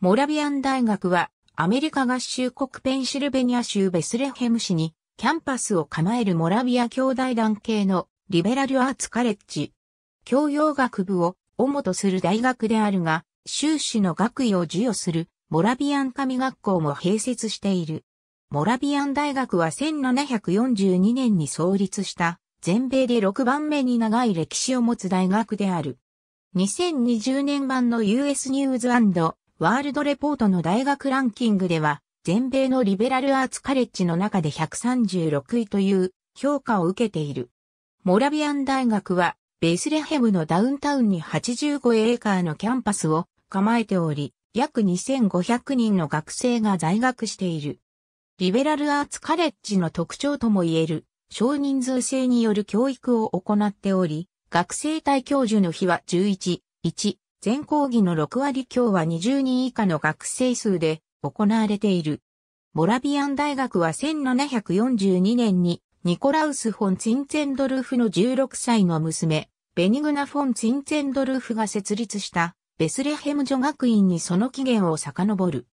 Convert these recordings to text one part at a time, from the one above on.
モラビアン大学はアメリカ合衆国ペンシルベニア州ベスレヘム市にキャンパスを構えるモラビア兄弟団系のリベラルアーツカレッジ。教養学部を主とする大学であるが、修士の学位を授与するモラビアン神学校も併設している。モラビアン大学は1742年に創立した全米で6番目に長い歴史を持つ大学である。2020年版の US ニューズワールドレポートの大学ランキングでは、全米のリベラルアーツカレッジの中で136位という評価を受けている。モラビアン大学は、ベースレヘムのダウンタウンに85エーカーのキャンパスを構えており、約2500人の学生が在学している。リベラルアーツカレッジの特徴ともいえる少人数制による教育を行っており、学生対教授の日は11、1全講義の6割強は20人以下の学生数で行われている。モラビアン大学は1742年にニコラウス・フォン・ツィンツェンドルフの16歳の娘、ベニグナ・フォン・ツィンツェンドルフが設立したベスレヘム女学院にその起源を遡る。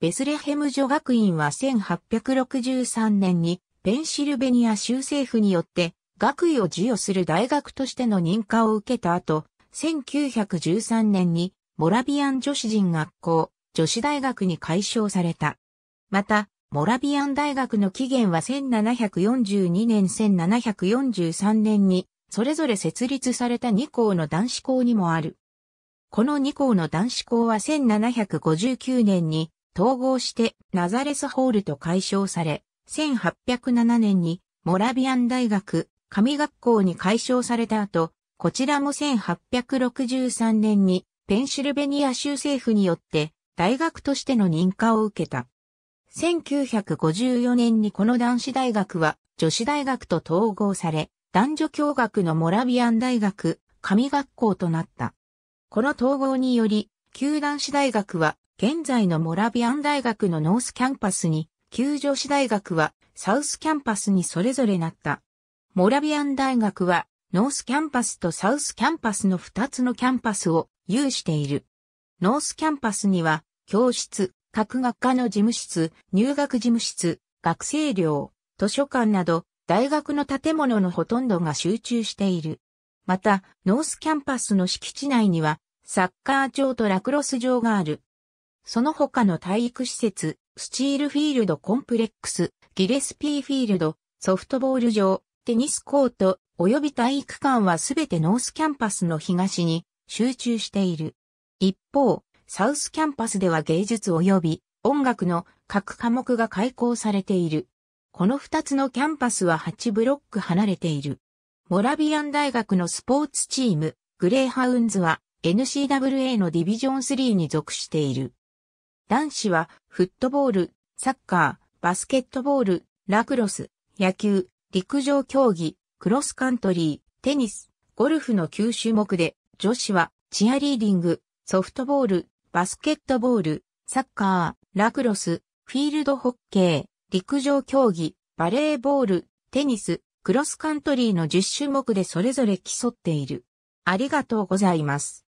ベスレヘム女学院は1863年にペンシルベニア州政府によって学位を授与する大学としての認可を受けた後、1913年にモラビアン女子人学校、女子大学に改称された。また、モラビアン大学の起源は1742年1743年に、それぞれ設立された2校の男子校にもある。この2校の男子校は1759年に統合してナザレスホールと改称され、1807年にモラビアン大学神学校に改称された後、こちらも1863年にペンシルベニア州政府によって大学としての認可を受けた。1954年にこの男子大学は女子大学と統合され、男女共学のモラビアン大学、神学校となった。この統合により、旧男子大学は現在のモラビアン大学のノースキャンパスに、旧女子大学はサウスキャンパスにそれぞれなった。モラビアン大学はノースキャンパスとサウスキャンパスの2つのキャンパスを有している。ノースキャンパスには、教室、各学科の事務室、入学事務室、学生寮、図書館など、大学の建物のほとんどが集中している。また、ノースキャンパスの敷地内には、サッカー場とラクロス場がある。その他の体育施設、スチールフィールドコンプレックス、ギレスピーフィールド、ソフトボール場、テニスコート、及び体育館はすべてノースキャンパスの東に集中している。一方、サウスキャンパスでは芸術及び音楽の各科目が開講されている。この二つのキャンパスは8ブロック離れている。モラビアン大学のスポーツチーム、グレーハウンズは n c w a のディビジョン3に属している。男子はフットボール、サッカー、バスケットボール、ラクロス、野球、陸上競技、クロスカントリー、テニス、ゴルフの9種目で、女子は、チアリーディング、ソフトボール、バスケットボール、サッカー、ラクロス、フィールドホッケー、陸上競技、バレーボール、テニス、クロスカントリーの10種目でそれぞれ競っている。ありがとうございます。